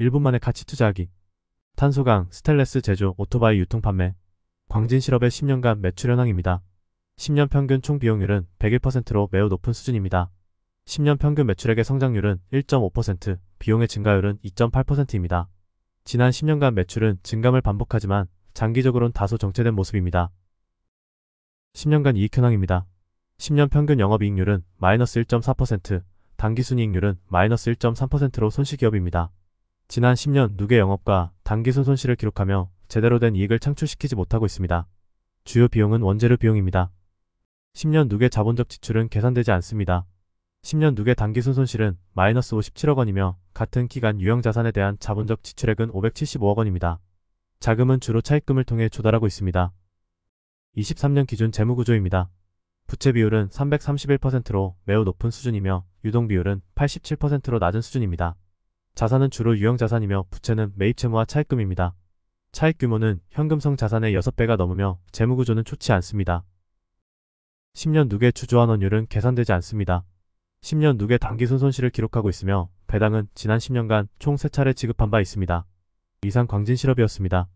1분 만에 가치 투자하기 탄소강, 스텔레스 제조, 오토바이 유통 판매 광진실업의 10년간 매출 현황입니다. 10년 평균 총 비용률은 101%로 매우 높은 수준입니다. 10년 평균 매출액의 성장률은 1.5%, 비용의 증가율은 2.8%입니다. 지난 10년간 매출은 증감을 반복하지만 장기적으론 다소 정체된 모습입니다. 10년간 이익 현황입니다. 10년 평균 영업이익률은 마이너스 1.4%, 단기순이익률은 마이너스 1.3%로 손실기업입니다. 지난 10년 누계 영업과 단기순 손실을 기록하며 제대로 된 이익을 창출시키지 못하고 있습니다. 주요 비용은 원재료 비용입니다. 10년 누계 자본적 지출은 계산되지 않습니다. 10년 누계 단기순 손실은 마이너스 57억 원이며 같은 기간 유형 자산에 대한 자본적 지출액은 575억 원입니다. 자금은 주로 차입금을 통해 조달하고 있습니다. 23년 기준 재무구조입니다. 부채 비율은 331%로 매우 높은 수준이며 유동 비율은 87%로 낮은 수준입니다. 자산은 주로 유형자산이며 부채는 매입채무와 차익금입니다. 차익 규모는 현금성 자산의 6배가 넘으며 재무구조는 좋지 않습니다. 10년 누계 주주환원율은 계산되지 않습니다. 10년 누계 단기순 손실을 기록하고 있으며 배당은 지난 10년간 총 3차례 지급한 바 있습니다. 이상 광진실업이었습니다.